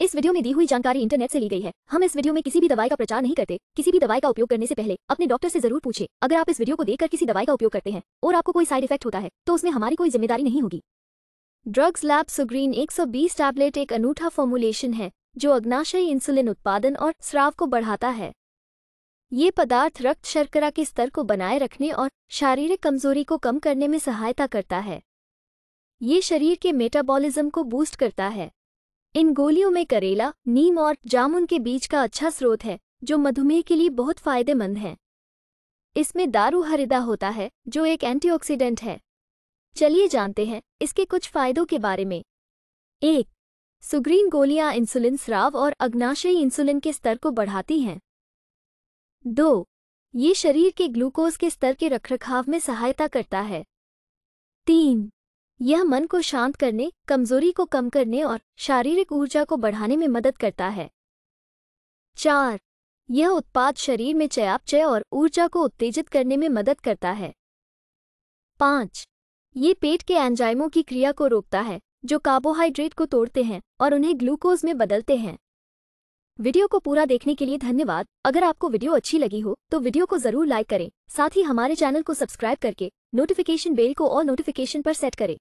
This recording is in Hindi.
इस वीडियो में दी हुई जानकारी इंटरनेट से ली गई है हम इस वीडियो में किसी भी दवाई का प्रचार नहीं करते किसी भी दवाई का उपयोग करने से पहले अपने डॉक्टर से जरूर पूछे अगर आप इस वीडियो को देखकर किसी दवाई का उपयोग करते हैं और आपको कोई साइड इफेक्ट होता है तो उसमें हमारी कोई जिम्मेदारी नहीं होगी ड्रग्स लैब सुग्रीन एक टैबलेट एक अनूठा फॉर्मुलेशन है जो अग्नाशयी इंसुलिन उत्पादन और स्राव को बढ़ाता है ये पदार्थ रक्त शर्करा के स्तर को बनाए रखने और शारीरिक कमजोरी को कम करने में सहायता करता है ये शरीर के मेटाबॉलिज्म को बूस्ट करता है इन गोलियों में करेला नीम और जामुन के बीज का अच्छा स्रोत है जो मधुमेह के लिए बहुत फायदेमंद हैं इसमें दारू हरिदा होता है जो एक एंटीऑक्सीडेंट है चलिए जानते हैं इसके कुछ फायदों के बारे में एक सुग्रीन गोलियां इंसुलिन स्राव और अग्नाशयी इंसुलिन के स्तर को बढ़ाती हैं दो ये शरीर के ग्लूकोज के स्तर के रखरखाव में सहायता करता है तीन यह मन को शांत करने कमजोरी को कम करने और शारीरिक ऊर्जा को बढ़ाने में मदद करता है चार यह उत्पाद शरीर में चयापचय और ऊर्जा को उत्तेजित करने में मदद करता है पाँच ये पेट के एंजाइमों की क्रिया को रोकता है जो कार्बोहाइड्रेट को तोड़ते हैं और उन्हें ग्लूकोज में बदलते हैं वीडियो को पूरा देखने के लिए धन्यवाद अगर आपको वीडियो अच्छी लगी हो तो वीडियो को जरूर लाइक करें साथ ही हमारे चैनल को सब्सक्राइब करके नोटिफिकेशन बेल को और नोटिफिकेशन पर सेट करें